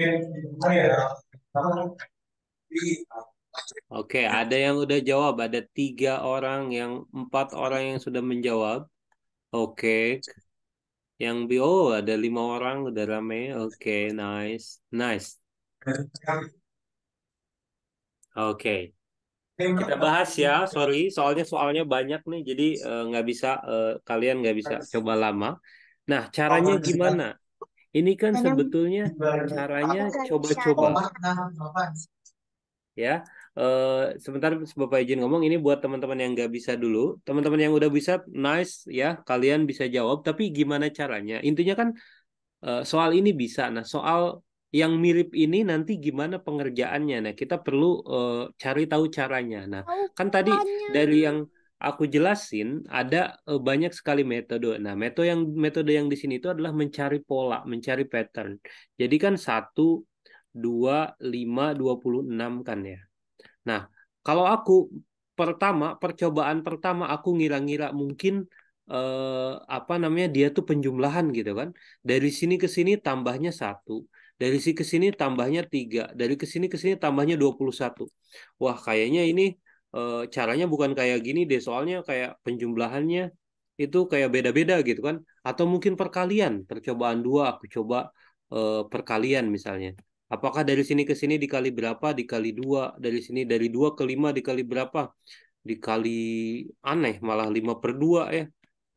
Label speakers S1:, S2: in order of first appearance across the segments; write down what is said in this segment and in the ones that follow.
S1: Oke,
S2: okay, ada yang udah jawab. Ada tiga orang yang empat orang yang sudah menjawab. Oke, okay. yang bio oh, ada lima orang udah rame. Oke, okay, nice, nice. Oke, okay. kita bahas ya. Sorry, soalnya soalnya banyak nih, jadi eh, nggak uh, bisa uh, kalian nggak bisa coba lama. Nah, caranya gimana? Ini kan sebetulnya caranya coba-coba. Ya, Uh, sebentar Bapak izin ngomong ini buat teman-teman yang nggak bisa dulu. Teman-teman yang udah bisa, nice ya. Kalian bisa jawab. Tapi gimana caranya? Intinya kan uh, soal ini bisa. Nah soal yang mirip ini nanti gimana pengerjaannya? Nah kita perlu uh, cari tahu caranya. Nah kan tadi dari yang aku jelasin ada eh, banyak sekali metode. Nah, metode yang metode yang di sini itu adalah mencari pola, mencari pattern. Jadi kan 1 2 5 26 kan ya. Nah, kalau aku pertama percobaan pertama aku ngira-ngira mungkin eh, apa namanya dia tuh penjumlahan gitu kan. Dari sini ke sini tambahnya satu dari sini ke sini tambahnya tiga dari ke sini ke sini tambahnya 21. Wah, kayaknya ini uh, caranya bukan kayak gini deh soalnya kayak penjumlahannya itu kayak beda-beda gitu kan atau mungkin perkalian percobaan dua aku coba uh, perkalian misalnya apakah dari sini ke sini dikali berapa dikali dua dari sini dari dua ke lima dikali berapa dikali aneh malah lima per dua ya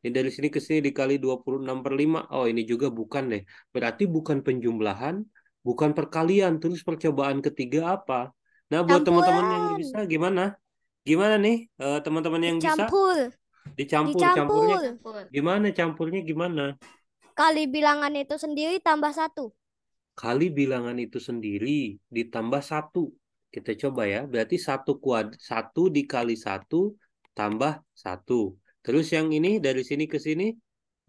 S2: ini dari sini ke sini dikali 26 per 5. Oh, ini juga bukan deh. Berarti bukan penjumlahan, bukan perkalian. Terus percobaan ketiga apa? Nah, buat teman-teman yang bisa gimana? gimana nih uh, teman-teman yang Dicampur. bisa dicampur, dicampur campurnya gimana campurnya gimana
S1: kali bilangan itu sendiri tambah satu
S2: kali bilangan itu sendiri ditambah satu kita coba ya berarti satu kuad satu dikali satu tambah satu terus yang ini dari sini ke sini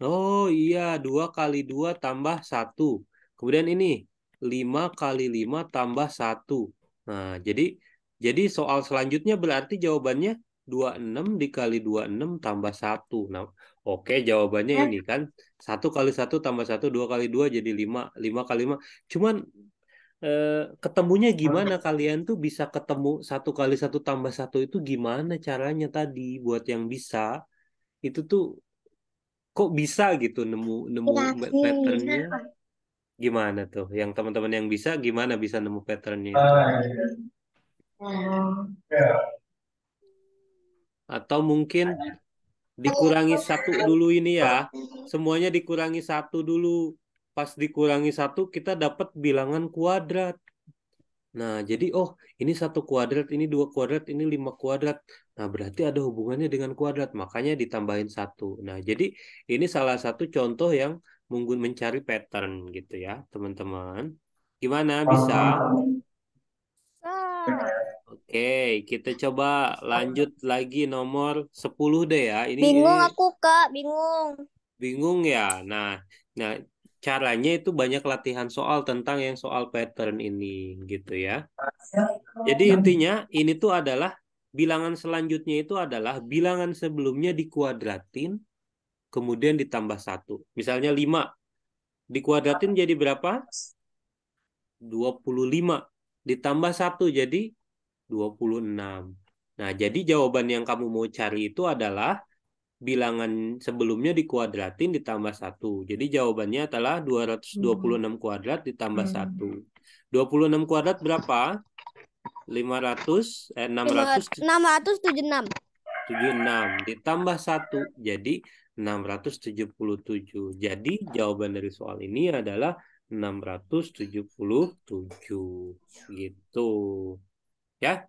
S2: oh iya dua kali dua tambah satu kemudian ini lima kali lima tambah satu nah jadi jadi soal selanjutnya berarti jawabannya 26 dikali 26 tambah 1. Nah, oke okay, jawabannya ya. ini kan 1 kali 1 tambah 1, 2 kali 2 jadi 5, 5 kali 5. Cuman eh, ketemunya gimana hmm. kalian tuh bisa ketemu 1 kali 1 tambah 1 itu gimana caranya tadi buat yang bisa itu tuh kok bisa gitu nemu nemu ya, patternnya gimana tuh yang teman-teman yang bisa gimana bisa nemu patternnya uh, Ya. Atau mungkin dikurangi satu dulu ini ya. Semuanya dikurangi satu dulu. Pas dikurangi satu kita dapat bilangan kuadrat. Nah, jadi oh ini satu kuadrat, ini dua kuadrat, ini lima kuadrat. Nah, berarti ada hubungannya dengan kuadrat, makanya ditambahin satu. Nah, jadi ini salah satu contoh yang mungkin mencari pattern gitu ya, teman-teman. Gimana bisa? Ah. Oke, kita coba lanjut lagi nomor 10 deh ya. Ini Bingung ini...
S1: aku, Kak, bingung.
S2: Bingung ya. Nah, nah caranya itu banyak latihan soal tentang yang soal pattern ini gitu ya. Jadi intinya ini tuh adalah bilangan selanjutnya itu adalah bilangan sebelumnya dikuadratin kemudian ditambah satu. Misalnya 5 dikuadratin jadi berapa? 25 ditambah satu jadi 26. Nah, jadi jawaban yang kamu mau cari itu adalah bilangan sebelumnya dikuadratin ditambah satu. Jadi jawabannya adalah 226 hmm. kuadrat ditambah hmm. 1. 26 kuadrat berapa? 500 eh 600
S1: 676.
S2: 76 ditambah 1 jadi 677. Jadi jawaban dari soal ini adalah 677 gitu. Ya.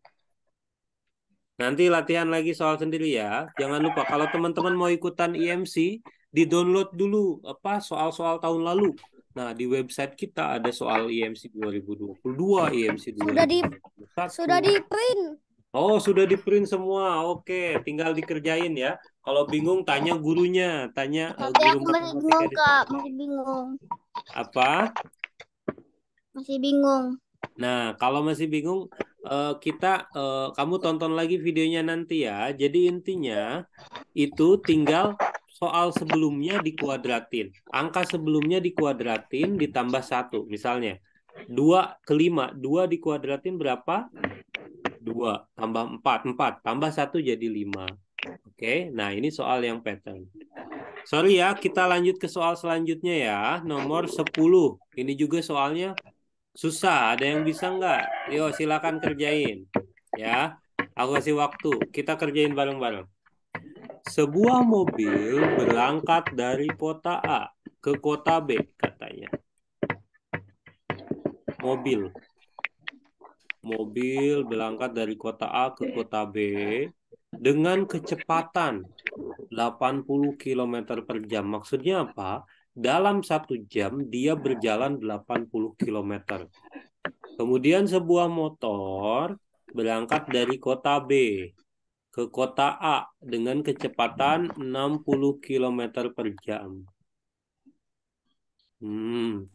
S2: Nanti latihan lagi soal sendiri ya. Jangan lupa kalau teman-teman mau ikutan IMC, e di-download dulu apa soal-soal tahun lalu. Nah, di website kita ada soal IMC 2022, IMC 2021. Sudah di sudah
S1: di-print.
S2: Oh, sudah di-print semua. Oke, tinggal dikerjain ya. Kalau bingung tanya gurunya, tanya eh, Tapi guru aku masih bingung,
S1: Kak. Masih bingung. Apa? Masih bingung.
S2: Nah, kalau masih bingung, uh, kita uh, kamu tonton lagi videonya nanti ya. Jadi intinya itu tinggal soal sebelumnya dikuadratin. Angka sebelumnya dikuadratin ditambah satu misalnya. 2 ke 5, 2 dikuadratin berapa?
S1: 2
S2: tambah 4, 4 tambah 1 jadi 5. Oke, okay? nah ini soal yang pattern. Sorry ya, kita lanjut ke soal selanjutnya ya. Nomor 10. Ini juga soalnya Susah, ada yang bisa nggak? Yo, silakan kerjain. Ya, aku kasih waktu. Kita kerjain bareng-bareng. Sebuah mobil berangkat dari kota A ke kota B, katanya. Mobil. Mobil berangkat dari kota A ke kota B dengan kecepatan 80 km per jam. Maksudnya apa? dalam satu jam dia berjalan 80 km. Kemudian sebuah motor berangkat dari kota B ke kota A dengan kecepatan 60 km per jam. Hmm.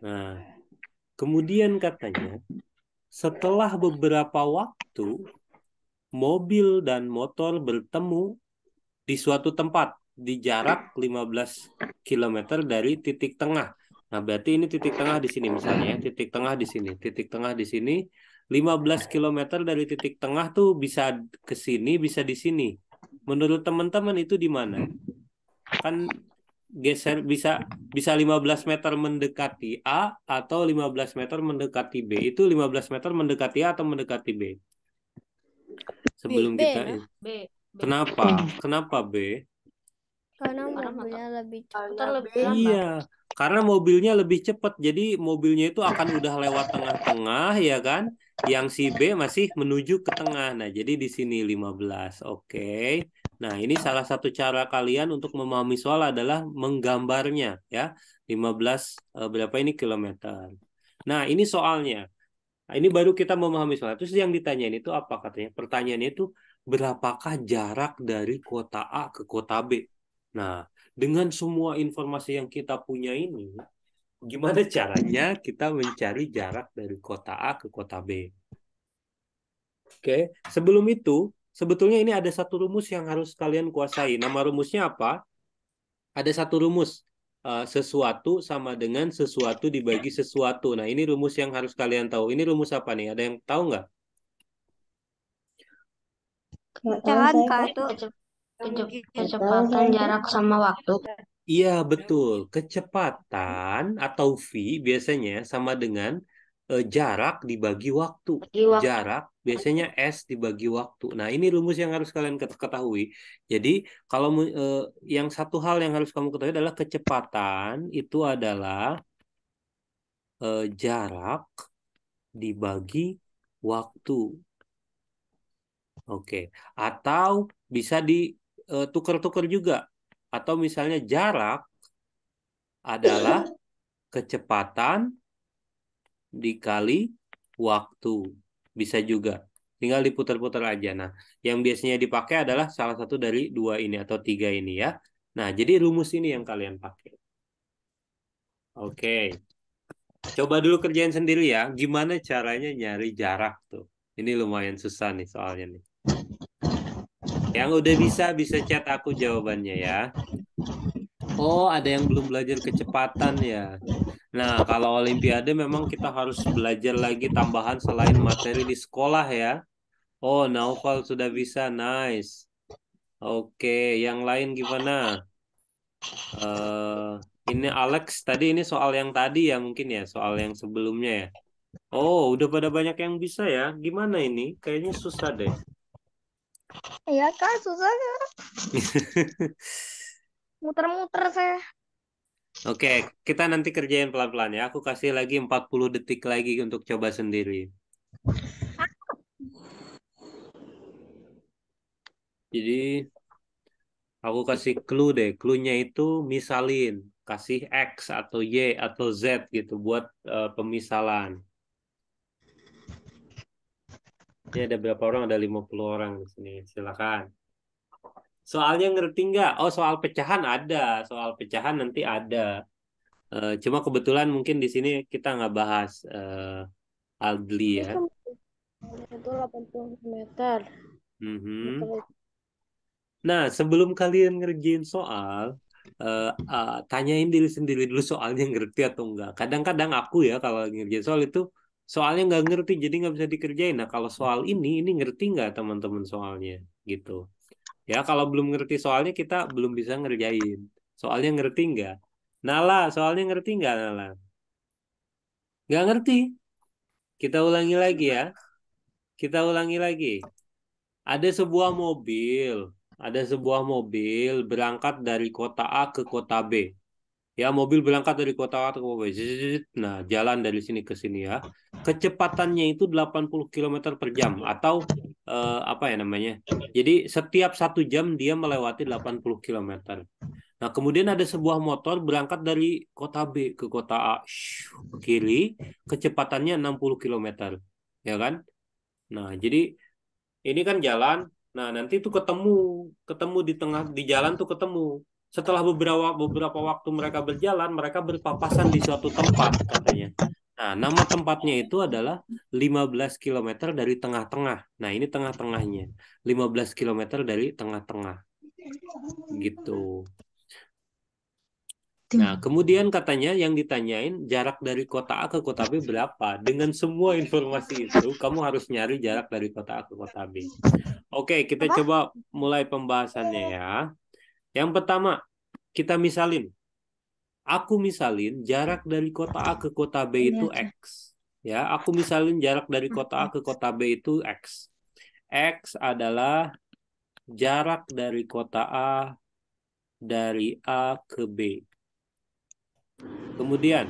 S2: Nah, kemudian katanya setelah beberapa waktu mobil dan motor bertemu di suatu tempat di jarak 15 km dari titik tengah. Nah, berarti ini titik tengah di sini misalnya, ya. titik tengah di sini, titik tengah di sini. 15 km dari titik tengah tuh bisa ke sini, bisa di sini. Menurut teman-teman itu di mana? Kan geser bisa bisa 15 meter mendekati A atau 15 meter mendekati B. Itu 15 meter mendekati A atau mendekati B? Sebelum B, kita B, B. Kenapa? Kenapa B?
S1: Karena mobilnya lebih cepat. iya,
S2: karena mobilnya lebih cepat. Jadi mobilnya itu akan udah lewat tengah-tengah ya kan? Yang si B masih menuju ke tengah. Nah, jadi di sini 15. Oke. Okay. Nah, ini salah satu cara kalian untuk memahami soal adalah menggambarnya ya. 15 eh, berapa ini kilometer. Nah, ini soalnya. Ini baru kita memahami soal. Terus yang ditanyain itu apa katanya? Pertanyaannya itu berapakah jarak dari kota A ke kota B? Nah, dengan semua informasi yang kita punya ini, gimana caranya kita mencari jarak dari kota A ke kota B? Oke, sebelum itu sebetulnya ini ada satu rumus yang harus kalian kuasai. Nama rumusnya apa? Ada satu rumus eh, sesuatu sama dengan sesuatu dibagi sesuatu. Nah, ini rumus yang harus kalian tahu. Ini rumus apa nih? Ada yang tahu nggak?
S1: Pecahan kartu. Kecepatan jarak sama waktu.
S2: Iya, betul. Kecepatan atau V biasanya sama dengan uh, jarak dibagi waktu. waktu. Jarak biasanya S dibagi waktu. Nah, ini rumus yang harus kalian ketahui. Jadi, kalau uh, yang satu hal yang harus kamu ketahui adalah kecepatan itu adalah uh, jarak dibagi waktu. Oke, okay. atau bisa di Eh, tuker-tuker juga atau misalnya jarak adalah kecepatan dikali waktu bisa juga tinggal diputar-putar aja nah yang biasanya dipakai adalah salah satu dari dua ini atau tiga ini ya nah jadi rumus ini yang kalian pakai oke coba dulu kerjain sendiri ya gimana caranya nyari jarak tuh ini lumayan susah nih soalnya nih yang udah bisa bisa chat aku jawabannya ya. Oh, ada yang belum belajar kecepatan ya. Nah, kalau olimpiade memang kita harus belajar lagi tambahan selain materi di sekolah ya. Oh, Naufal sudah bisa. Nice. Oke, yang lain gimana? Uh, ini Alex, tadi ini soal yang tadi ya mungkin ya, soal yang sebelumnya ya. Oh, udah pada banyak yang bisa ya. Gimana ini? Kayaknya susah deh.
S1: Iya kan susah kak. Muter-muter saya.
S2: Oke, kita nanti kerjain pelan-pelan ya. Aku kasih lagi 40 detik lagi untuk coba sendiri. Jadi aku kasih clue deh. clue itu misalin, kasih X atau Y atau Z gitu buat uh, pemisalan. Ini iya, ada berapa orang? Ada 50 orang di sini. Silakan. Soalnya ngerti nggak? Oh, soal pecahan ada. Soal pecahan nanti ada. Uh, cuma kebetulan mungkin di sini kita nggak bahas uh, Aldli ya.
S1: Itu 80 meter.
S2: Mm -hmm. Nah, sebelum kalian ngerjain soal, uh, uh, tanyain diri sendiri dulu soalnya ngerti atau enggak. Kadang-kadang aku ya kalau ngerjain soal itu soalnya nggak ngerti jadi nggak bisa dikerjain nah kalau soal ini ini ngerti nggak teman-teman soalnya gitu ya kalau belum ngerti soalnya kita belum bisa ngerjain soalnya ngerti nggak Nala soalnya ngerti nggak Nala nggak ngerti kita ulangi lagi ya kita ulangi lagi ada sebuah mobil ada sebuah mobil berangkat dari kota A ke kota B Ya mobil berangkat dari kota A ke kota B. Nah jalan dari sini ke sini ya. Kecepatannya itu 80 km per jam atau eh, apa ya namanya. Jadi setiap satu jam dia melewati 80 km. Nah kemudian ada sebuah motor berangkat dari kota B ke kota A. ke kiri kecepatannya 60 km. Ya kan? Nah jadi ini kan jalan. Nah nanti itu ketemu ketemu di tengah di jalan tuh ketemu setelah beberapa beberapa waktu mereka berjalan, mereka berpapasan di suatu tempat katanya. Nah, nama tempatnya itu adalah 15 km dari tengah-tengah. Nah, ini tengah-tengahnya. 15 km dari tengah-tengah. Gitu. Nah, kemudian katanya yang ditanyain jarak dari kota A ke kota B berapa? Dengan semua informasi itu, kamu harus nyari jarak dari kota A ke kota B. Oke, kita coba mulai pembahasannya ya. Yang pertama, kita misalin. Aku misalin jarak hmm. dari kota A ke kota B iya, itu X. Ya, aku misalin jarak dari hmm, kota A ke kota B itu X. X adalah jarak dari kota A dari A ke B. Kemudian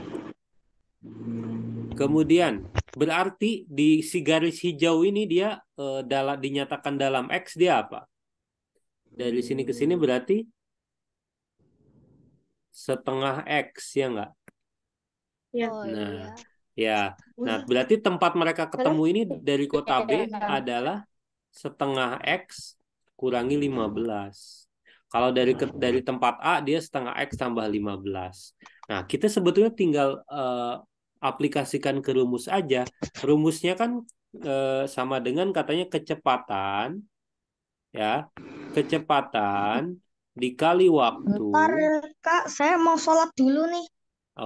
S2: kemudian berarti di si garis hijau ini dia e, eh, dalam dinyatakan dalam X dia apa? dari sini ke sini berarti setengah x ya nggak?
S1: Ya. Oh, nah,
S2: iya. ya. Nah, berarti tempat mereka ketemu ini dari kota B iya. adalah setengah x kurangi 15. Iya. Kalau dari ke, dari tempat A dia setengah x tambah 15. Nah, kita sebetulnya tinggal uh, aplikasikan ke rumus aja. Rumusnya kan uh, sama dengan katanya kecepatan ya kecepatan dikali waktu. Bentar,
S1: Kak, saya mau sholat dulu nih.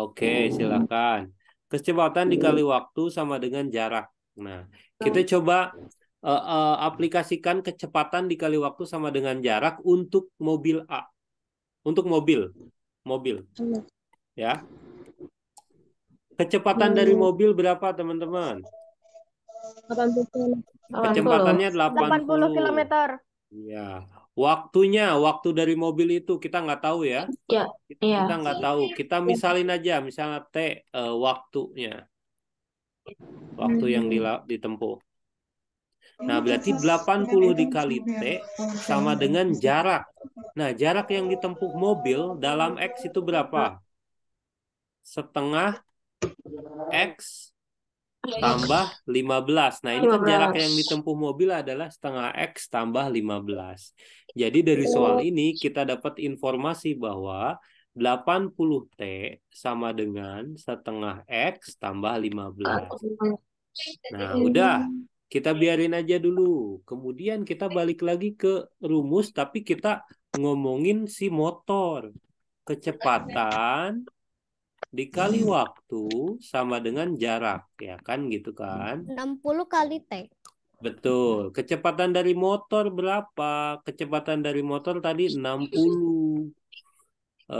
S2: Oke, silakan. Kecepatan dikali waktu sama dengan jarak. Nah, kita coba uh, uh, aplikasikan kecepatan dikali waktu sama dengan jarak untuk mobil A. Untuk mobil, mobil. Ya. Kecepatan dari hmm. mobil berapa, teman-teman?
S1: Kecepatannya 80. 80 km.
S2: Iya, waktunya, waktu dari mobil itu kita nggak tahu ya.
S1: ya iya. Kita, ya. kita
S2: nggak tahu. Kita iya. misalin aja, misalnya t uh, waktunya, waktu hmm. yang ditempuh. Nah, berarti 80 dikali T sama dengan jarak. Nah, jarak yang ditempuh mobil dalam X itu berapa? Setengah X Iya, iya. tambah 15. Nah, ini 15. kan jarak yang ditempuh mobil adalah setengah X tambah 15. Jadi dari soal ini kita dapat informasi bahwa 80T sama dengan setengah X tambah 15. Nah,
S1: iya. udah.
S2: Kita biarin aja dulu. Kemudian kita balik lagi ke rumus, tapi kita ngomongin si motor. Kecepatan dikali hmm. waktu sama dengan jarak, ya kan gitu kan?
S1: 60 kali T.
S2: Betul. Kecepatan dari motor berapa? Kecepatan dari motor tadi 60. Uh,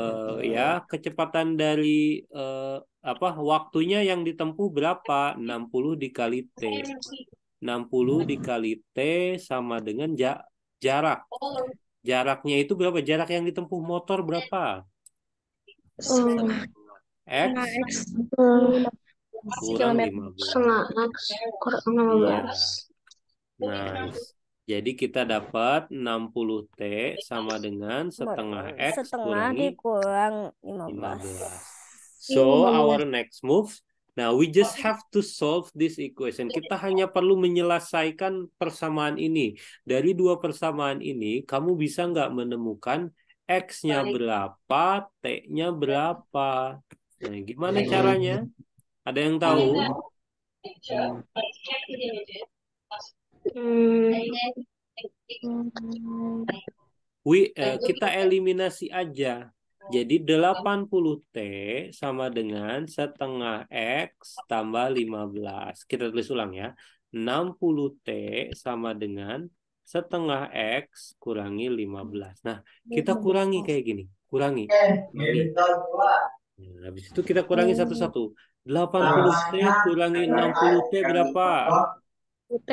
S2: eh, ya, kecepatan dari uh, apa waktunya yang ditempuh berapa? 60 dikali T. 60 hmm. dikali T sama dengan ja jarak. Jaraknya itu berapa? Jarak yang ditempuh motor berapa?
S1: Nah, X. Kurang 15.
S2: Iya. nice. jadi kita dapat 60T sama dengan setengah X setengah
S1: dikurang 15.
S2: So, our next move Nah, we just have to solve this equation. Kita hanya perlu menyelesaikan persamaan ini. Dari dua persamaan ini, kamu bisa nggak menemukan X-nya berapa, T-nya berapa? Nah, gimana iya, iya. caranya? Ada yang tahu?
S1: Iya. Hmm.
S2: We, eh, kita eliminasi aja. Jadi 80T sama dengan setengah X tambah 15. Kita tulis ulang ya. 60T sama dengan setengah X kurangi 15. Nah, kita kurangi kayak gini. kurangi. Nah, habis itu kita kurangi hmm. satu-satu. puluh nah, t kurangi nah, enam puluh t nah, berapa?
S1: t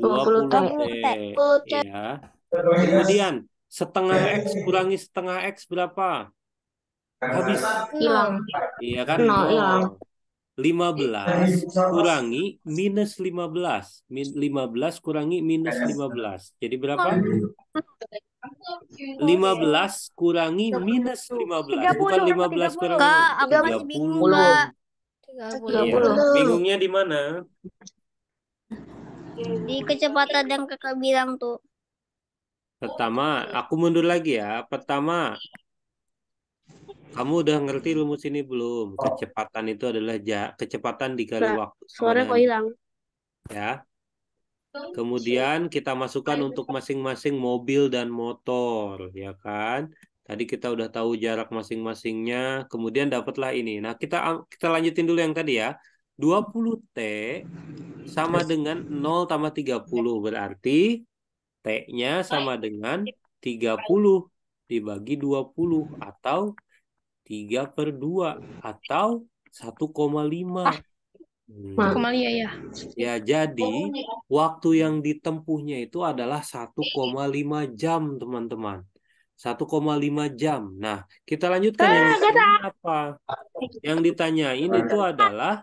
S1: 20T. t
S2: Ya. Kemudian setengah iya. X kurangi setengah X berapa? Habis. Hilang.
S1: Iya kan? Nol, hilang.
S2: 15 iya. kurangi minus 15. 15 kurangi minus 15. Jadi berapa?
S1: 15
S2: kurangi minus 15. 30, Bukan 15 30. kurangi. Kak, aku masih bingung, Kak.
S1: 30. Ya,
S2: Bingungnya di mana?
S1: Di kecepatan yang kakak bilang tuh.
S2: Pertama, aku mundur lagi ya. Pertama, kamu udah ngerti rumus ini belum? Kecepatan itu adalah ja kecepatan dikali waktu. Suara kok hilang. Ya. Kemudian kita masukkan untuk masing-masing mobil dan motor, ya kan? Tadi kita udah tahu jarak masing-masingnya, kemudian dapatlah ini. Nah, kita kita lanjutin dulu yang tadi ya. 20T sama dengan 0 tambah 30 berarti T-nya sama dengan 30 dibagi 20 atau 3 per 2 atau 1,5. Hmm. Ya, ya. Ya, jadi oh, iya. waktu yang ditempuhnya itu adalah 1,5 jam, teman-teman. 1,5 jam. Nah, kita lanjutkan ah, yang apa? Yang ditanyain itu adalah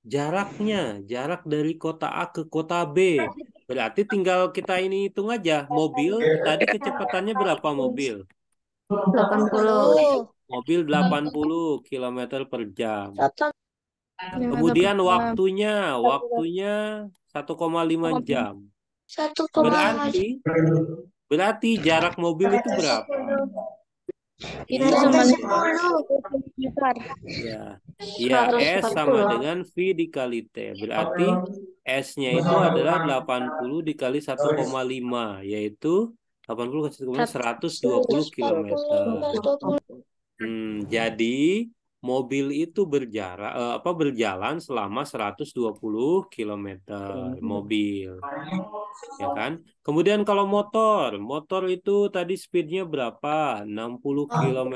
S2: jaraknya, jarak dari kota A ke kota B. Berarti tinggal kita ini hitung aja. Mobil tadi kecepatannya berapa mobil?
S1: 80.
S2: Mobil 80 km per jam.
S1: Ya, Kemudian
S2: waktunya, waktunya 1,5 jam.
S1: 1, berarti
S2: berarti jarak mobil itu berapa? Itu iya. sama ya. ya, S sama dengan V dikali T. Berarti S-nya itu adalah 80 dikali 1,5, yaitu 80 ke 1,5, 120 km. Hmm, jadi mobil itu berjarak uh, eh, apa berjalan selama 120 km mobil ya kan kemudian kalau motor motor itu tadi speednya berapa 60 km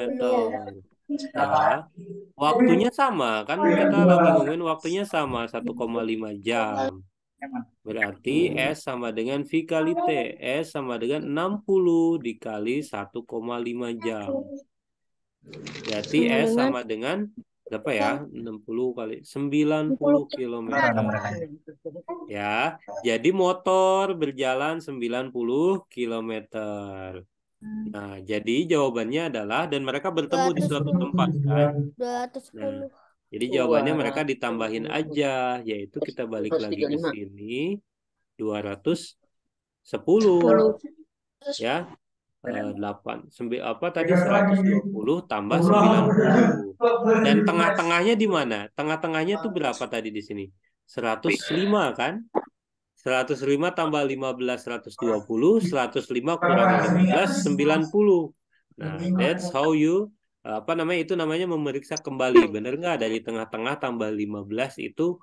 S1: Nah, waktunya sama kan iya, kita lagi ngomongin
S2: waktunya sama 1,5 jam. Iya. Berarti S sama dengan V kali T. S sama dengan 60 dikali 1,5 jam. Berarti ya, S S iya, sama dengan berapa ya? 60 kali 90 km. Ya? ya, jadi motor berjalan 90 km. Nah, jadi jawabannya adalah dan mereka bertemu di suatu tempat kan?
S1: 210. Nah,
S2: jadi jawabannya mereka ditambahin aja, yaitu kita balik lagi ke sini 210. 10. Ya, 8 eh, sembi, apa tadi 120 tambah 90. Dan tengah-tengahnya di mana? Tengah-tengahnya tuh berapa tadi di sini? 105 kan? 105 tambah 15 120, 105 kurang 15 90. Nah, that's how you apa namanya itu namanya memeriksa kembali. bener nggak dari tengah-tengah tambah 15 itu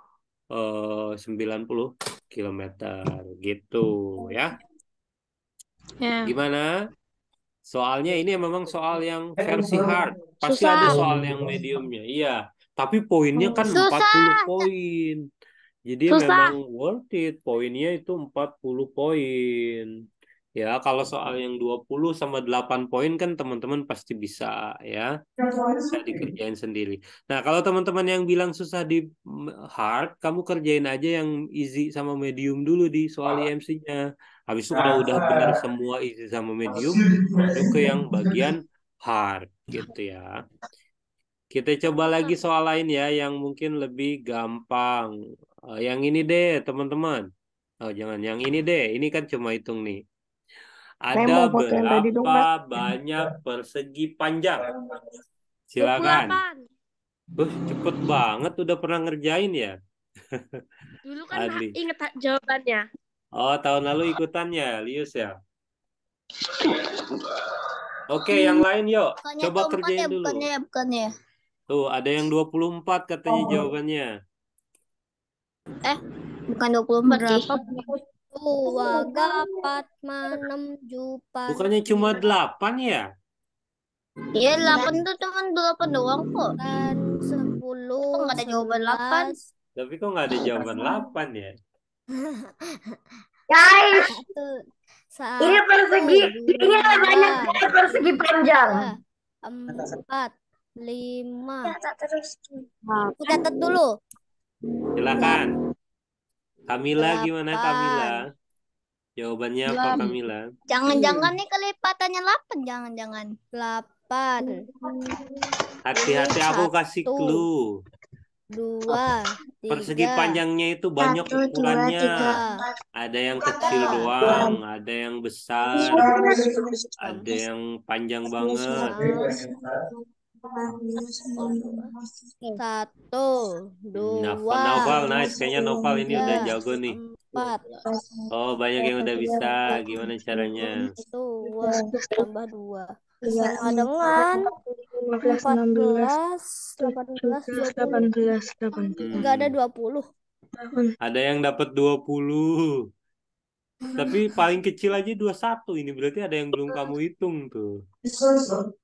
S2: eh, 90 km gitu ya. Yeah. Gimana? Soalnya ini memang soal yang eh, versi hard. Pasti Susah. ada soal yang mediumnya. Iya. Tapi poinnya kan Susah. 40 poin. Jadi Susah. memang worth it. Poinnya itu 40 poin. Ya, kalau soal yang 20 sama 8 poin kan teman-teman pasti bisa ya.
S1: Bisa
S2: dikerjain sendiri. Nah, kalau teman-teman yang bilang susah di hard, kamu kerjain aja yang easy sama medium dulu di soal IMC-nya. E Habis itu kalau udah benar semua easy sama medium, baru ke yang bagian hard gitu ya. Kita coba lagi soal lain ya yang mungkin lebih gampang. Eh, yang ini deh, teman-teman. Oh, jangan yang ini deh. Ini kan cuma hitung nih. Ada berapa banyak persegi panjang? Silakan. Uh, cepet banget udah pernah ngerjain ya.
S1: Dulu kan Adli. inget jawabannya.
S2: Oh, tahun lalu ikutannya, Lius ya. Oke, hmm. yang lain yuk. Bukannya Coba kerjain ya, dulu. Bukannya, bukannya. Tuh, ada yang 24 katanya oh. jawabannya.
S1: Eh, bukan 24 Berapa? Sih dua, gapat enam Jupa. Bukannya
S2: cuma delapan ya? Iya
S1: delapan tuh cuma delapan doang kok. Dan sepuluh. Kok nggak ada jawaban delapan?
S2: Tapi kok nggak ada jawaban delapan ya?
S1: Guys, satu, ini persegi, dua, ini lebih banyak dari persegi panjang.
S2: Empat,
S1: lima. Kita catat dulu.
S2: Silakan. Kamila 8. gimana Kamila? Jawabannya 6. apa Kamila? Jangan-jangan
S1: nih kelipatannya 8, jangan-jangan. 8.
S2: Hati-hati aku kasih clue.
S1: Dua, tiga, Persegi panjangnya
S2: itu banyak satu, ukurannya. Dua, 3, ada yang kecil doang, ada yang besar, ada yang panjang banget.
S1: Satu, dua. Novel, novel nice.
S2: Kayaknya novel ini udah jago nih. Empat. Oh, banyak yang udah bisa. Gimana caranya?
S1: Dua, tambah dua. Iya. Sama dengan belas delapan belas delapan belas Enggak ada dua puluh
S2: Ada yang dapat dua puluh tapi paling kecil aja 21 ini berarti ada yang belum kamu hitung tuh.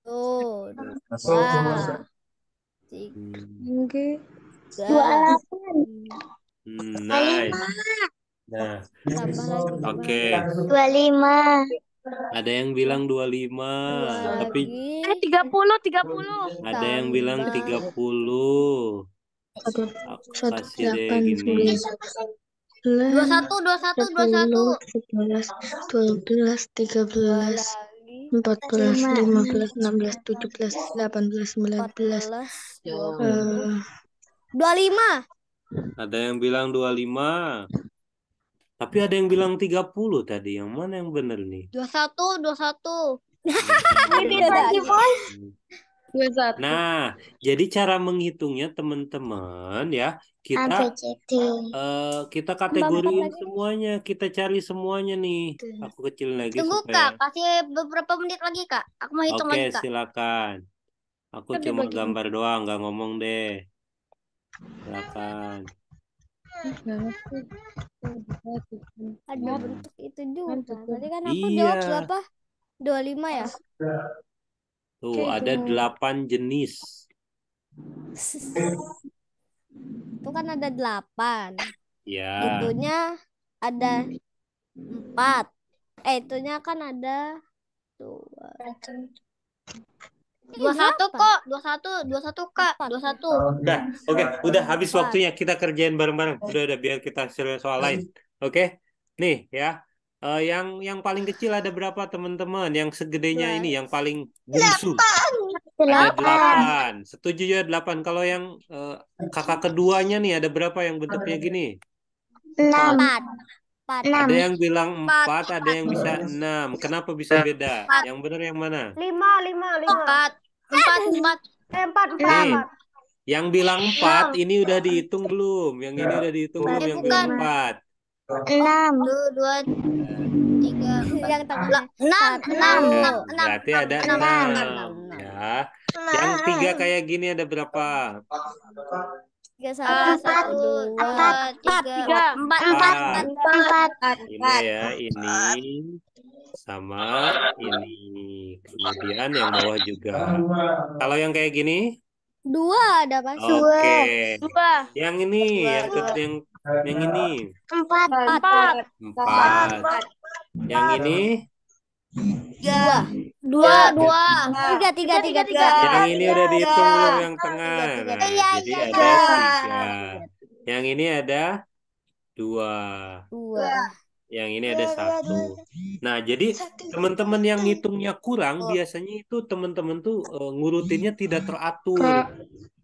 S1: Tuh. Dua. Tiga. Hmm, dua delapan.
S2: Nice. Nah. Oke. Okay.
S1: 25.
S2: Ada yang bilang 25, Dua tapi
S1: eh 30 30. Ada yang bilang 30.
S2: Kasih deh gini
S1: dua satu dua satu dua satu sebelas dua belas tiga belas empat belas lima belas enam belas tujuh belas delapan belas sembilan belas dua lima
S2: ada yang bilang dua lima tapi ada yang bilang tiga puluh tadi yang mana yang benar nih
S1: dua satu dua satu
S2: 21. Nah, jadi cara menghitungnya teman-teman ya, kita uh, kita kategoriin semuanya, kita cari semuanya nih. Tuh. Aku kecil lagi. Tunggu supaya...
S1: Kak, kasih beberapa menit lagi Kak. Aku mau hitung okay, lagi Kak. Oke,
S2: silakan. Aku Lebih cuma bagi. gambar doang, nggak ngomong deh. Silakan.
S1: Ada bentuk itu juga. Tadi kan aku iya. jawab berapa? 25 ya?
S2: Iya. Tuh, Kayak ada delapan jenis.
S1: Itu kan ada delapan.
S2: Ya. Itunya
S1: ada empat. Eh, itunya kan ada dua. Dua satu kok, dua satu, dua satu kak, dua satu. Oh, iya. Udah,
S2: oke, okay. udah habis waktunya kita kerjain bareng-bareng. Udah, udah biar kita soal lain. Iya. Oke, okay? nih ya. Uh, yang yang paling kecil ada berapa teman-teman? Yang segedenya yes. ini yang paling bungsu.
S1: Ada delapan.
S2: Setuju ya delapan. Kalau yang uh, kakak keduanya nih ada berapa yang bentuknya gini? Enam.
S1: Ada yang
S2: bilang empat, ada yang bisa enam. Kenapa bisa beda? Yang benar yang mana?
S1: Lima, lima, lima. Empat, empat, empat. Eh, empat, iya. empat. Hey.
S2: yang bilang empat iya. ini udah dihitung belum? Yang ini iya. udah dihitung belum? Yang bilang empat
S1: enam dua tiga yang tengah enam enam enam
S2: enam berarti ada enam, enam. ya yang tiga kayak gini ada berapa
S1: tiga ah, satu tiga ah. empat empat empat empat
S2: ya ini sama ini kemudian yang bawah juga kalau yang kayak gini
S1: dua ada pak okay. dua
S2: yang ini dua, yang yang yang ini.
S1: Empat. Empat. Empat. Empat. Yang ini. Tiga. Dua. Dua. Tiga. Tiga. Tiga. Tiga. Yang ini udah dihitung belum yang tengah. Nah, iya, jadi iya, ada iya. tiga.
S2: Yang ini ada dua. Dua yang ini ada iya, iya, satu. Iya, nah, jadi teman-teman yang ngitungnya kurang oh. biasanya itu teman-teman tuh uh, ngurutinnya tidak teratur.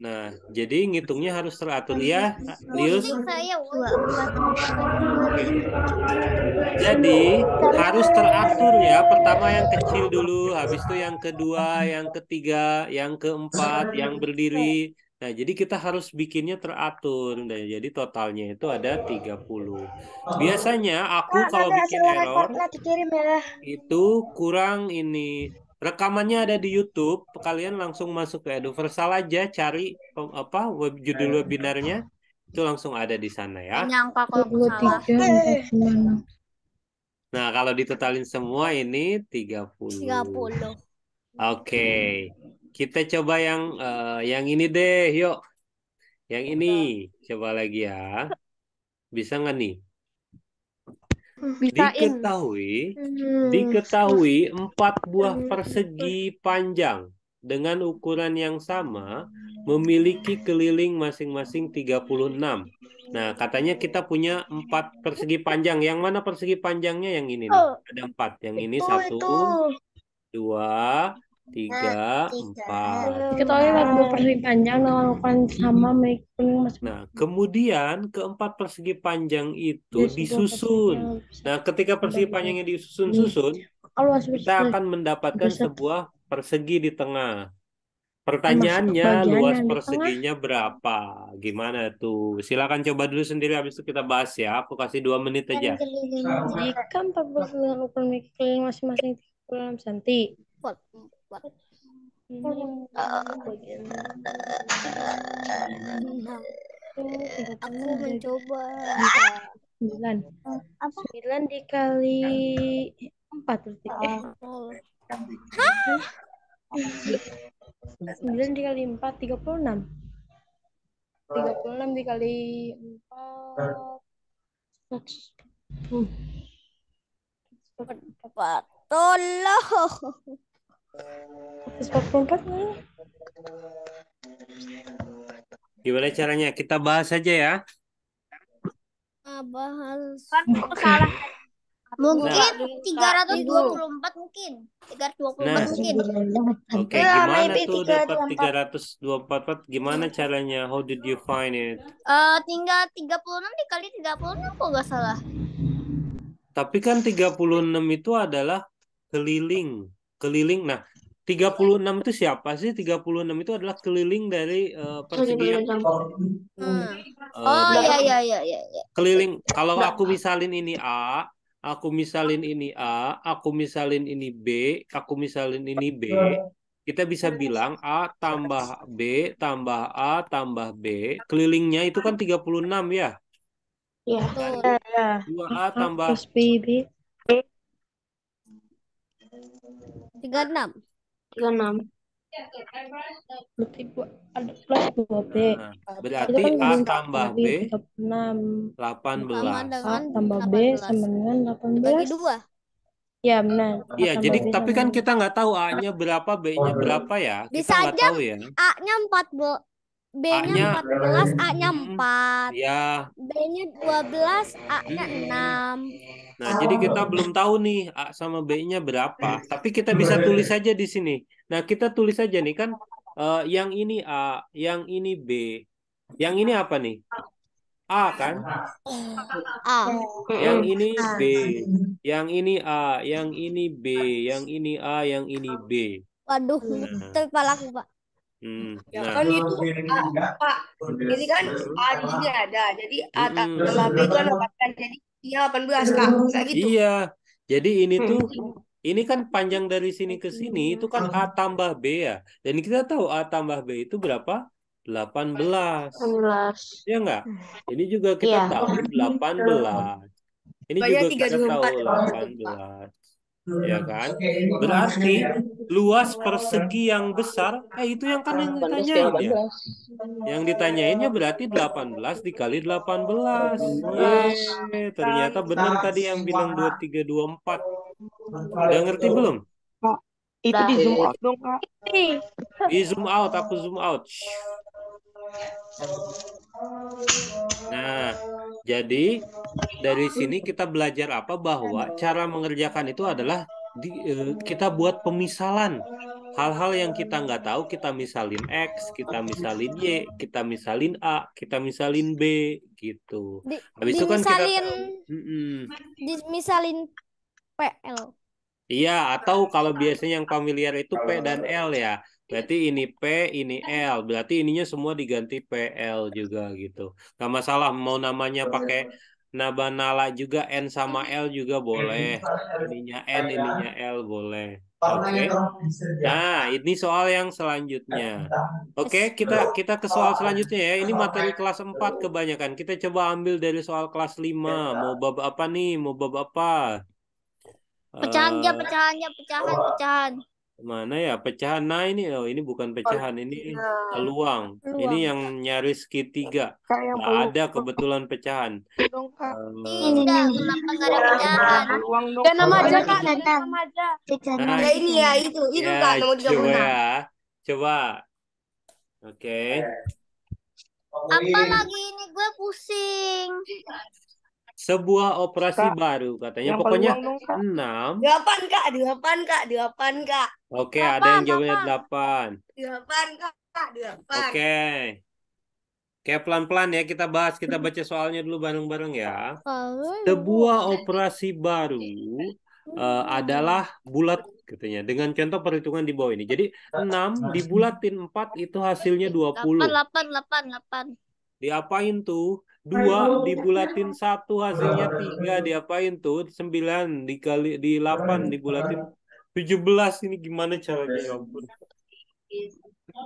S2: Nah, jadi ngitungnya harus teratur ya, Lius. Jadi harus teratur ya. Pertama yang kecil dulu, habis itu yang kedua, yang ketiga, yang keempat, yang berdiri Nah, jadi kita harus bikinnya teratur. Nah, jadi totalnya itu ada 30. Biasanya aku nah, kalau bikin error
S1: dikirim ya.
S2: itu kurang ini rekamannya ada di YouTube. Kalian langsung masuk ke Eduversal aja cari oh, apa web, judul webinarnya itu langsung ada di sana ya.
S1: Nyangka kalau salah.
S2: Nah, kalau ditotalin semua ini 30. 30. Oke. Okay. Kita coba yang uh, yang ini deh, yuk. Yang ini coba lagi ya. Bisa nggak nih? Bisain. Diketahui,
S1: hmm. diketahui
S2: empat buah hmm. persegi panjang dengan ukuran yang sama memiliki keliling masing-masing 36. Nah, katanya kita punya empat persegi panjang. Yang mana persegi panjangnya yang ini nih? Oh. Ada empat. Yang ini satu, dua, tiga, nah, empat.
S1: Diketahui lewat persegi panjang dengan ukuran sama milik masing
S2: Nah, kemudian keempat persegi panjang itu disusun. nah, ketika persegi panjangnya disusun-susun,
S1: iya. kita akan
S2: mendapatkan sebuah persegi di tengah. Pertanyaannya luas perseginya berapa? Gimana tuh? Silakan coba dulu sendiri habis itu kita bahas ya. Aku kasih dua menit aja.
S1: Jika empat persegi dengan ukuran milik masing-masing 36 cm kuat aku mencoba sembilan apa sembilan dikali empat berarti eh. sembilan dikali empat tiga puluh enam tiga puluh enam dikali empat empat tolong 144 nih.
S2: Gimana caranya? Kita bahas aja ya.
S1: Nah, bahas. Kan salah.
S2: Mungkin nah,
S1: 324 mungkin. 324 nah, mungkin. Oke,
S2: okay, nah, gimana nah, tuh dapat 324 gimana caranya? How did you find it?
S1: Uh, tinggal 36 dikali 36 kok nggak salah.
S2: Tapi kan 36 itu adalah keliling keliling. Nah, 36 itu siapa sih? 36 itu adalah keliling dari uh, Persija.
S1: Hmm. Uh,
S2: oh iya, nah, iya iya iya iya. Keliling. Kalau nah. aku misalin ini A, aku misalin ini A, aku misalin ini B, aku misalin ini B, kita bisa bilang A tambah B tambah A tambah B, kelilingnya itu kan 36 ya. Iya. 2A kan? iya, iya. tambah
S1: B, Tiga enam. Tiga enam. Berarti dua, plus dua B. Nah, berarti kan A tambah B. Enam.
S2: Delapan belas. Iya, A iya, tambah B sama
S1: dengan delapan belas. Bagi dua. Ya benar. Iya, jadi B tapi
S2: kan kita nggak tahu A-nya berapa, B-nya berapa ya. Kita Bisa aja tahu ya.
S1: A-nya empat, B-nya 14, A-nya 4. Ya. Iya. B-nya 12, A-nya
S2: 6. Nah, oh. jadi gitu. kita belum tahu nih A sama B-nya berapa. Mm. Tapi kita bisa tulis saja di sini. Nah, kita tulis saja nih kan uh, yang ini A, yang ini B. Yang ini apa nih? A kan?
S1: A. Yang ini B,
S2: yang ini A, yang ini B, yang ini A, yang ini B.
S1: Waduh, nah. aku Pak.
S2: Hmm. Ya nah. kan itu A, A, jadi kan A di sini
S1: ada, jadi A hmm. tak tambah B itu kan jadi iya 18 kak, kayak gitu.
S2: Iya, jadi ini tuh hmm. ini kan panjang dari sini ke sini hmm. itu kan A tambah B ya. Dan kita tahu A tambah B itu berapa? 18.
S1: 18.
S2: Iya enggak? Hmm. Ini juga kita ya. tahu 18. Gitu. Ini Banyak juga 3, kita 4, tahu 18 ya kan? Berarti ya. luas persegi yang besar, eh itu yang kan yang ditanyain ya. Yang ditanyainnya berarti 18 dikali 18. Eh, ternyata benar tadi yang bilang 2324. Udah ngerti belum?
S1: Itu di zoom out dong, Kak. Di zoom
S2: out, aku zoom out. Nah, jadi dari sini kita belajar apa bahwa cara mengerjakan itu adalah di, eh, kita buat pemisalan hal-hal yang kita nggak tahu kita misalin x, kita misalin y, kita misalin a, kita misalin b gitu. Di, itu kan kita mm -mm.
S1: Di, misalin pl.
S2: Iya, atau kalau biasanya yang familiar itu p dan l ya. Berarti ini P, ini L. Berarti ininya semua diganti P L juga gitu. Gak masalah mau namanya pakai Nabanala juga N sama iya. L juga boleh. Iya,
S1: iya, ininya N, ininya
S2: L boleh. Oke. Okay. Ya. Nah, ini soal yang selanjutnya. Oke, okay, kita kita ke soal selanjutnya ya. Ini materi kelas 4 kebanyakan. Kita coba ambil dari soal kelas 5. Mau bab apa nih? Mau bab apa? Pecahan aja, eh, pecahan
S1: aja, pecahan, pecahan
S2: mana ya pecahan nah ini oh ini bukan pecahan ini iya. peluang ini yang nyaris segitiga
S1: tiga nah,
S2: ada kebetulan pecahan dong, kak. tidak eh, kenapa ada pecahan dan nama aja kak
S1: nama aja nah, nah ini ya itu itu ya, kak nomor tiga coba ya
S2: coba oke okay. Eh. apa lagi
S1: ini gue pusing iya
S2: sebuah operasi kak, baru katanya. Pokoknya enam
S1: delapan Kak, delapan Kak, delapan Kak.
S2: Oke, okay, ada yang jawabnya delapan
S1: delapan Kak, delapan Oke.
S2: Okay. Kayak pelan-pelan ya kita bahas, kita baca soalnya dulu bareng-bareng ya. Sebuah operasi baru uh, adalah bulat katanya. Dengan contoh perhitungan di bawah ini. Jadi 6 dibulatin empat itu hasilnya 20. 8 delapan delapan 8. Diapain tuh? dua dibulatin satu hasilnya tiga diapain tuh sembilan dikali di delapan dibulatin tujuh belas ini gimana caranya ya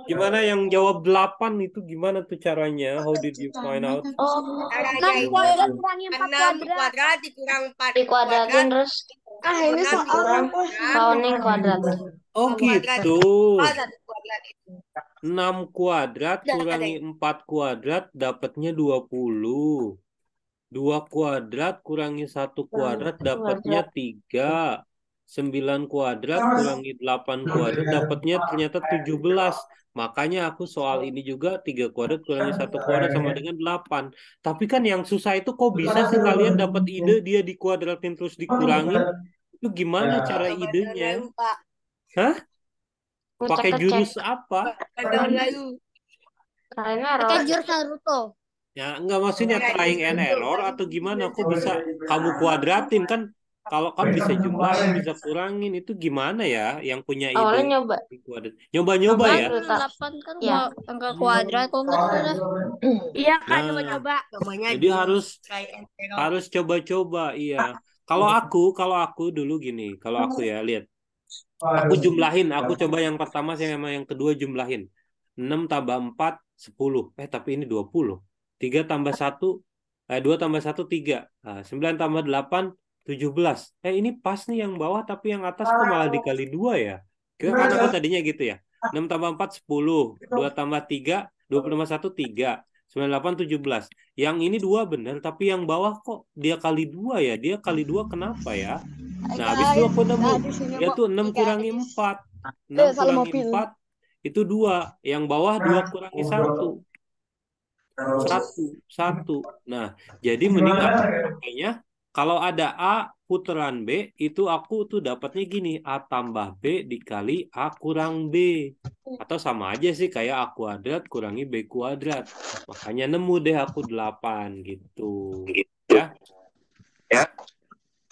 S2: gimana yang jawab delapan itu gimana tuh caranya how did you find out
S1: oh enam kuadrat kurangi empat kuadrat dikurang empat dikuadratin terus ah ini soal kuadrat kuadrat
S2: oh gitu 6 kuadrat Udah, kurangi ada. 4 kuadrat dapatnya 20. 2 kuadrat kurangi 1 kuadrat dapatnya 3. 9 kuadrat kurangi 8 kuadrat dapatnya ternyata 17. Makanya aku soal ini juga 3 kuadrat kurangi 1 kuadrat sama dengan 8. Tapi kan yang susah itu kok bisa sih kalian dapat ide dia dikuadratin terus dikurangin? Itu gimana nah. cara idenya? Hah? pakai jurus apa? Pakai nah,
S1: jurus Naruto.
S2: Ya, enggak maksudnya trying and error atau gimana? Kok bisa kamu kuadratin kan? Kalau kamu bisa jumlah, bisa kurangin itu gimana ya? Yang punya ide. Awalnya nyoba. Nyoba-nyoba ya. Delapan
S1: kan ya. kuadrat kok enggak Iya kan nah, nyoba-nyoba. Jadi harus harus
S2: coba-coba, iya. Kalau aku, kalau aku dulu gini, kalau aku ya lihat
S1: Aku jumlahin, aku
S2: coba yang pertama sih sama yang kedua jumlahin. 6 tambah 4, 10. Eh, tapi ini 20. 3 tambah 1, eh, 2 tambah 1, 3. Nah, 9 tambah 8, 17. Eh, ini pas nih yang bawah, tapi yang atas kok malah dikali 2 ya? Kira kan aku tadinya gitu ya. 6 tambah 4, 10. 2 tambah 3, 25 1, 3. 98 17. Yang ini 2 benar tapi yang bawah kok dia kali 2 ya? Dia kali 2 kenapa ya? Nah, iya, habis itu aku nemu? Ya tuh 6 kurangi 4. 6 kurangi 4 itu 2. Yang bawah 2 kurangi 1. 1. 1. Nah, jadi mending aku pakainya kalau ada A putaran B, itu aku tuh dapatnya gini, A tambah B dikali A kurang B. Atau sama aja sih, kayak A kuadrat kurangi B kuadrat. Makanya nemu deh aku 8 gitu. gitu. Ya. Ya.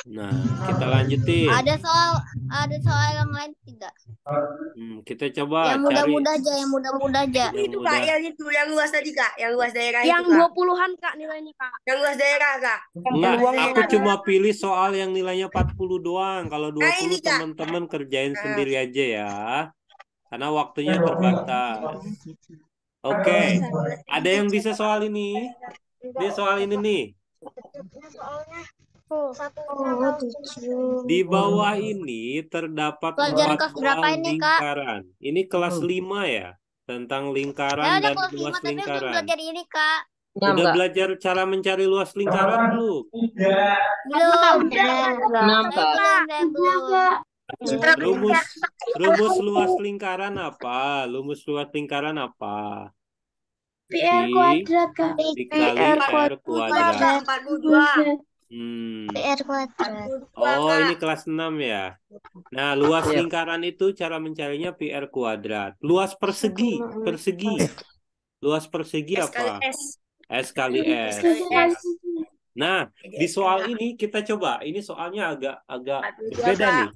S2: Nah, kita lanjutin. Ada
S1: soal ada soal yang lain tidak?
S2: Hmm, kita coba Yang mudah-mudah aja, yang
S1: mudah-mudah aja. Yang itu Kak, yang itu yang luas tadi Kak, yang luas daerah yang itu. Yang 20-an Kak nilainya Kak. Yang luas daerah Kak. nah
S2: aku cuma pilih soal yang nilainya 40 doang. Kalau 20 nah, teman-teman kerjain nah. sendiri aja ya. Karena waktunya terbatas. Oke. Okay. Nah, ada yang bisa soal ini? Ini soal ini nih.
S1: Oh, Di oh. bawah
S2: ini terdapat Pelajaran kelas berapa ini, Kak? lingkaran. Ini kelas oh. lima ya, tentang ya lingkaran ya, dan luas 5, lingkaran. belajar
S1: ini, Kak.
S2: Udah belajar cara mencari luas lingkaran belum?
S1: Belum. Belum. Rumus, rumus luas
S2: lingkaran apa? Rumus luas lingkaran apa? PR kuadrat,
S1: Kak. Dikali PR kuadrat. Hmm. PR kuadrat.
S2: Oh, ini kelas 6 ya. Nah, luas ya. lingkaran itu cara mencarinya PR kuadrat. Luas persegi, hmm. persegi. Luas persegi S apa? S. S kali S. S, kali hmm, S. S. Ya. Nah, di soal ini kita coba. Ini soalnya agak agak beda nih.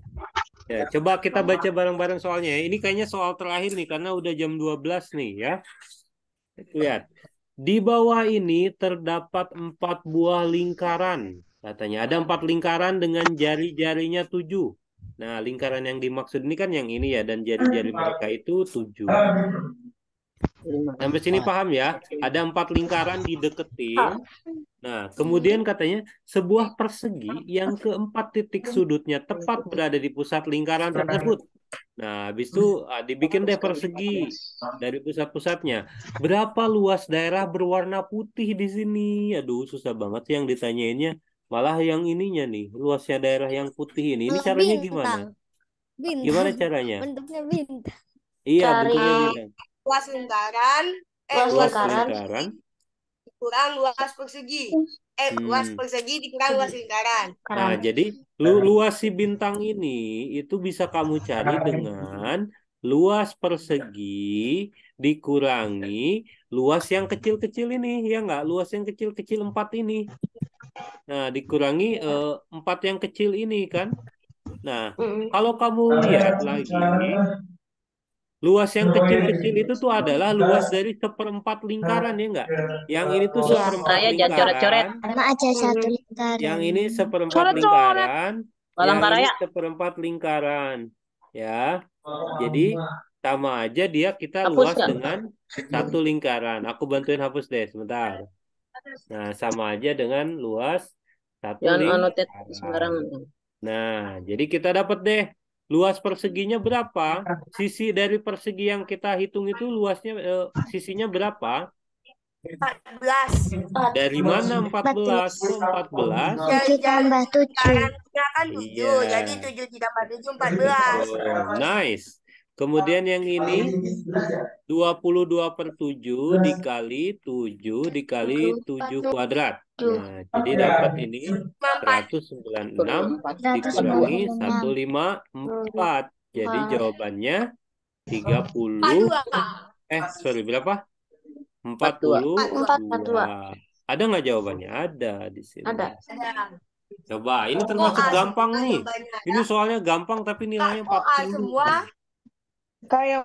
S2: Ya, coba kita baca bareng-bareng soalnya. Ya. Ini kayaknya soal terakhir nih karena udah jam 12 nih ya. Lihat. Di bawah ini terdapat empat buah lingkaran. Katanya ada empat lingkaran dengan jari-jarinya tujuh. Nah, lingkaran yang dimaksud ini kan yang ini ya, dan jari-jari ah. mereka itu tujuh. Ah.
S1: Sampai sini paham ya? Ada
S2: empat lingkaran di deketin. Ah. Nah, hmm. kemudian katanya sebuah persegi yang keempat titik sudutnya tepat berada di pusat lingkaran tersebut. Nah, habis itu hmm. ah, dibikin deh persegi dari pusat-pusatnya. Berapa luas daerah berwarna putih di sini? Aduh, susah banget yang ditanyainnya. Malah yang ininya nih, luasnya daerah yang putih ini. Ini caranya gimana?
S1: Gimana caranya?
S2: Iya, Cari...
S1: Luas lingkaran, eh luas lingkaran kurang luas persegi. Eh, hmm. luas persegi dikurang luas lingkaran. Nah, jadi
S2: lu luas si bintang ini itu bisa kamu cari dengan luas persegi dikurangi luas yang kecil-kecil ini, ya enggak Luas yang kecil-kecil empat ini. Nah, dikurangi eh, empat yang kecil ini kan. Nah, hmm. kalau kamu lihat lagi Luas yang kecil-kecil itu tuh adalah luas dari seperempat lingkaran ya enggak? Yang ini tuh iya, seperempat Saya lingkaran. Coret -coret.
S1: aja satu lingkaran. Yang
S2: ini seperempat coret -coret. lingkaran. Yang ini seperempat lingkaran. Ya. Jadi sama aja dia kita luas dengan satu lingkaran. Aku bantuin hapus deh sebentar. Nah, sama aja dengan luas satu
S1: lingkaran.
S2: Nah, jadi kita dapat deh luas perseginya berapa, iya. sisi dari persegi yang kita hitung itu luasnya eh, sisinya berapa? 14. Dari mana 14? 14.
S1: 14. 7 tambah 7. Sekarang
S2: kan 7. Yeah. Jadi
S1: 7 ditambah 7 14. Oh,
S2: nice. Kemudian yang ini 22 ya. per 7 dikali 7 dikali 7 kuadrat.
S1: Nah, jadi ya. dapat
S2: ini 196 dikurangi 154. Jadi jawabannya 30 eh sorry berapa? 42. Ada nggak jawabannya? Ada di sini. Ada. Coba, ini termasuk gampang nih. Ini soalnya gampang tapi nilainya 40 kayak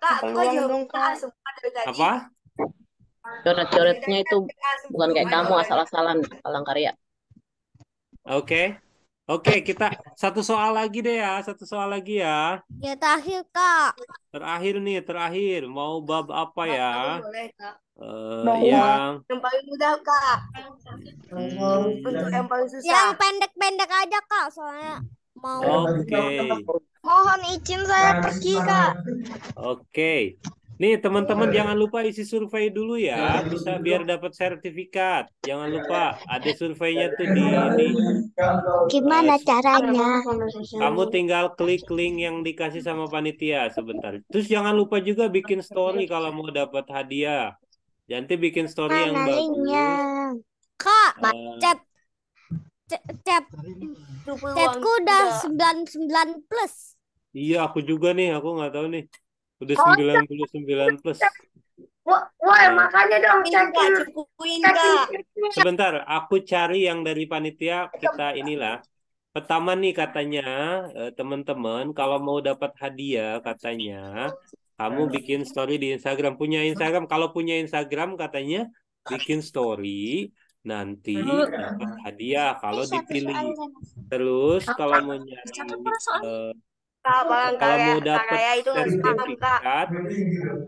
S2: yang dong, Kak. Apa? Coret-coretnya itu bukan kayak kamu asal-asalan kalang karya. Oke. Okay. Oke, okay, kita satu soal lagi deh ya, satu soal lagi ya.
S1: Ya terakhir kak.
S2: Terakhir nih, terakhir mau bab apa ya? Boleh kak. Uh, yang
S1: yang paling mudah kak. Hmm. yang paling susah. Yang pendek-pendek aja kak, soalnya mau. Oke. Okay. Mohon izin saya pergi, Kak.
S2: Oke. Nih, teman-teman iya. jangan lupa isi survei dulu ya, iya, bisa biar dapat sertifikat. Jangan lupa, ada surveinya tuh di iya. ini.
S1: Gimana caranya? Kamu
S2: tinggal klik link yang dikasih sama panitia sebentar. Terus jangan lupa juga bikin story kalau mau dapat hadiah. Nanti bikin story Mana yang bagus. Kak, eh,
S1: chat chat chatku udah 99
S2: plus. Iya, aku juga nih. Aku nggak tahu nih. Udah oh, sembilan puluh sembilan plus.
S1: Wah, nah. makanya dong cukup ini.
S2: Sebentar, aku cari yang dari panitia kita inilah. Pertama nih katanya eh, teman-teman kalau mau dapat hadiah katanya kamu bikin story di Instagram punya Instagram kalau punya Instagram katanya bikin story nanti
S1: dapat
S2: hadiah kalau dipilih. Terus kalau mau nyari
S1: kalau kamu dapat sertifikat, bentar.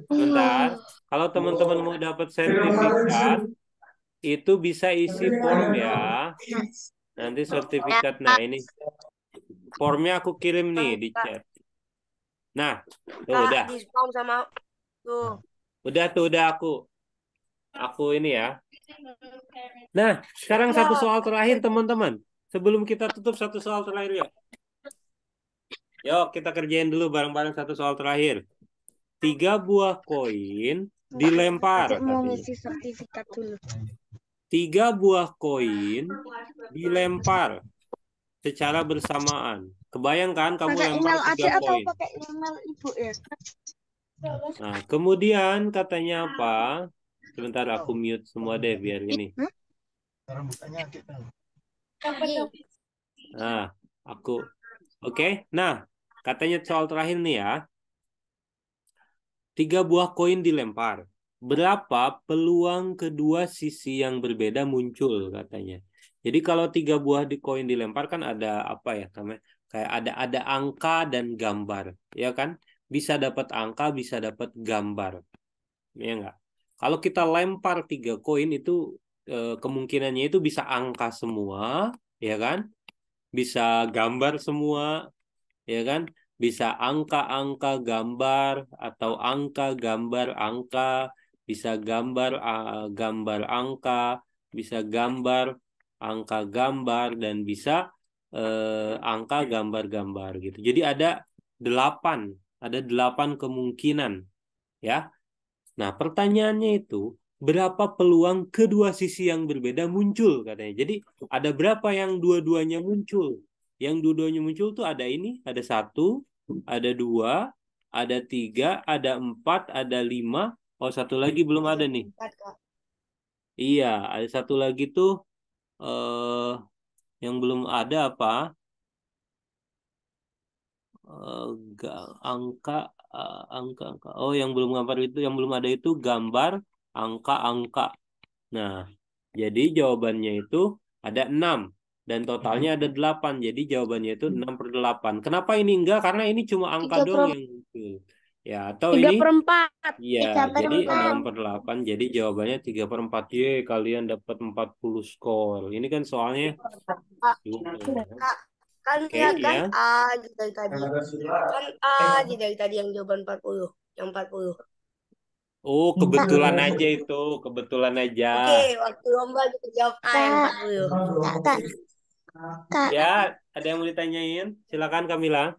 S2: Hmm. Kalau teman teman mau dapat sertifikat, itu bisa isi form ya. Nanti sertifikat. Nah ini formnya aku kirim nih di chat. Nah, tuh Kak,
S1: udah. sama tuh.
S2: Udah tuh udah aku aku ini ya. Nah, sekarang satu soal terakhir teman-teman. Sebelum kita tutup satu soal terakhir ya. Yuk kita kerjain dulu bareng-bareng satu soal terakhir. Tiga buah koin dilempar. ngisi
S1: sertifikat dulu.
S2: Tiga buah koin dilempar secara bersamaan. Kebayangkan kamu pakai lempar tiga koin. pakai
S1: email ibu ya?
S2: Nah, kemudian katanya apa? Sebentar aku mute semua deh biar ini. Nah, aku oke. Okay? Nah, Katanya soal terakhir nih ya. Tiga buah koin dilempar. Berapa peluang kedua sisi yang berbeda muncul katanya. Jadi kalau tiga buah di koin dilempar kan ada apa ya namanya? Kayak ada ada angka dan gambar, ya kan? Bisa dapat angka, bisa dapat gambar. Ya enggak? Kalau kita lempar tiga koin itu eh, kemungkinannya itu bisa angka semua, ya kan? Bisa gambar semua, ya kan? Bisa angka-angka gambar atau angka gambar angka, bisa gambar uh, gambar angka, bisa gambar angka gambar dan bisa eh, angka gambar-gambar gitu. Jadi ada delapan, ada delapan kemungkinan ya. Nah pertanyaannya itu berapa peluang kedua sisi yang berbeda muncul katanya. Jadi ada berapa yang dua-duanya muncul? yang duduknya muncul tuh ada ini, ada satu, ada dua, ada tiga, ada empat, ada lima. Oh satu lagi belum ada nih. Iya, ada satu lagi tuh eh, yang belum ada apa? Uh, angka, eh, angka, angka. Oh yang belum gambar itu, yang belum ada itu gambar angka-angka. Nah, jadi jawabannya itu ada enam dan totalnya hmm. ada 8. Jadi jawabannya itu 6 per 8. Kenapa ini enggak? Karena ini cuma angka 3 doang per... yang muncul. Ya, atau 3 ini 3 per 4. Iya, jadi 4. 6 per 8. Jadi jawabannya 3 per 4. Ye, kalian dapat 40 skor. Ini kan soalnya eh.
S1: kan okay, ya, kan ya. A dari tadi kan A dari tadi yang jawaban 40 yang 40
S2: Oh kebetulan nah. aja itu kebetulan aja Oke okay,
S1: waktu lomba kita jawab A yang
S2: 40 tak, tak. Kak. Ya, ada yang mau ditanyain? Silakan Kamila.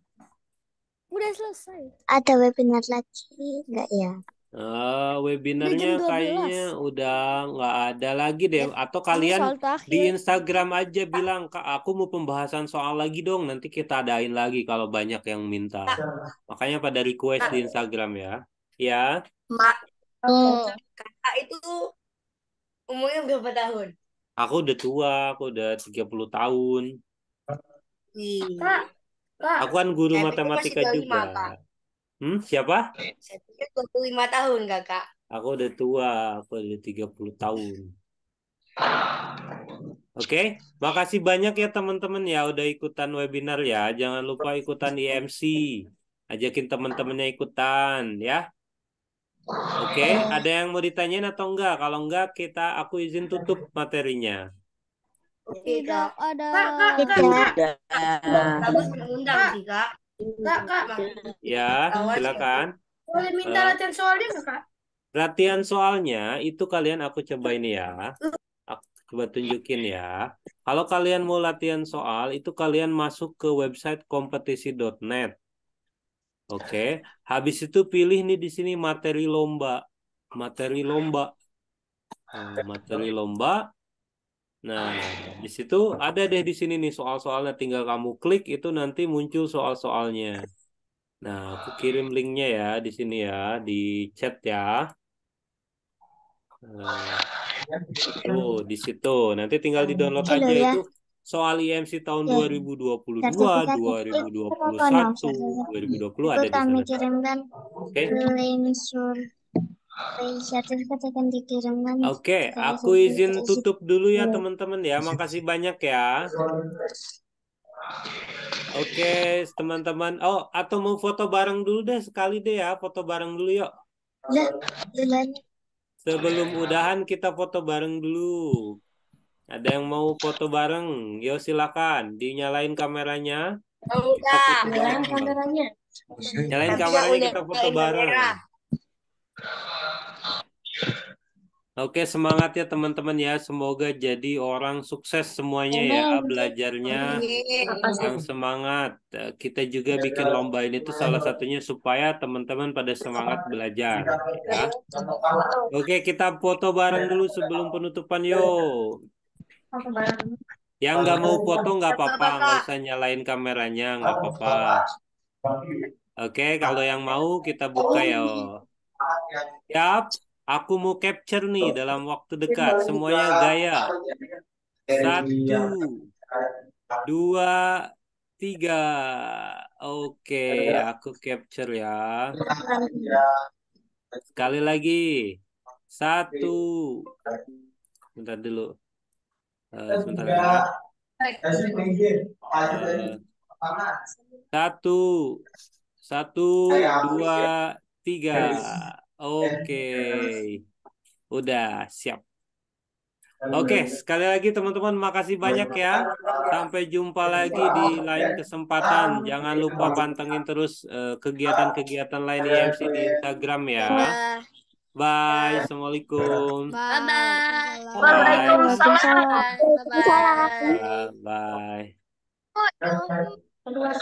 S1: Udah selesai. Ada webinar lagi enggak ya?
S2: Uh, webinarnya kayaknya udah nggak ada lagi deh. Eh, Atau kalian di Instagram aja bilang, Kak, aku mau pembahasan soal lagi dong. Nanti kita adain lagi kalau banyak yang minta. nah. Makanya pada request nah. di Instagram ya. Ya.
S1: Mak, hmm. Oh. kakak itu umurnya berapa tahun?
S2: Aku udah tua, aku udah 30 tahun.
S1: Kak, Aku kan guru matematika juga. Kak.
S2: Hmm, siapa? Saya
S1: 25 tahun, Kakak.
S2: Aku udah tua, aku udah 30 tahun. Oke, okay. makasih banyak ya teman-teman ya udah ikutan webinar ya. Jangan lupa ikutan IMC. Ajakin teman-temannya ikutan ya. Oke, okay. ada yang mau ditanyain atau enggak? Kalau enggak, kita aku izin tutup materinya.
S1: Tidak ada. Kak, kak, kak, kak. Kak. Kak, kak. Ya, silakan. Boleh minta eh, latihan soalnya enggak, Kak?
S2: Latihan soalnya itu kalian aku coba ini ya. Uh. Aku coba tunjukin ya. Kalau kalian mau latihan soal, itu kalian masuk ke website kompetisi.net. Oke, okay. habis itu pilih nih di sini materi lomba. Materi lomba. Ah, materi lomba. Nah, ah, iya, iya. di situ ada deh di sini nih soal-soalnya tinggal kamu klik itu nanti muncul soal-soalnya. Nah, aku kirim linknya ya di sini ya, di chat ya. Nah, oh, di situ. Nanti tinggal di-download nah, aja ya. itu soal IMC e tahun ya. 2022, 2021, 2020 ada di sana. Kirimkan Oke.
S1: Okay. Sertifikat akan dikirimkan. Oke, okay, aku izin
S2: tutup dulu ya iya. teman-teman ya. Makasih banyak ya. Oke, okay, teman-teman. Oh, atau mau foto bareng dulu deh sekali deh ya, foto bareng dulu yuk. Ya, Sebelum udahan kita foto bareng dulu. Ada yang mau foto bareng? Yo silakan, dinyalain kameranya.
S1: Oh, udah, nyalain kameranya. Nyalain kameranya kita foto bareng.
S2: Oke, semangat ya teman-teman ya. Semoga jadi orang sukses semuanya ya belajarnya. Yang semangat. Kita juga iya. bikin lomba ini tuh salah satunya supaya teman-teman pada semangat belajar.
S1: Ya. Iya.
S2: Oke, kita foto bareng dulu sebelum penutupan yuk. Yang nggak mau foto nggak apa-apa, nggak usah nyalain kameranya, nggak apa-apa. Oke, kalau yang mau kita buka ya. Yap, aku mau capture nih dalam waktu dekat. Semuanya gaya. Satu, dua, tiga. Oke, aku capture ya. Sekali lagi. Satu. Bentar dulu. Eh, sebentar. Ya. Eh, satu, satu, dua, tiga. Oke, udah siap. Oke, sekali lagi teman-teman makasih banyak ya. Sampai jumpa lagi di lain kesempatan. Jangan lupa pantengin terus eh, kegiatan-kegiatan lain IMC di Instagram ya. Iya. Bye. Iya. Assalamualaikum. Bye. Bye. Waalaikumsalam. Bye.
S1: Bye. Bye.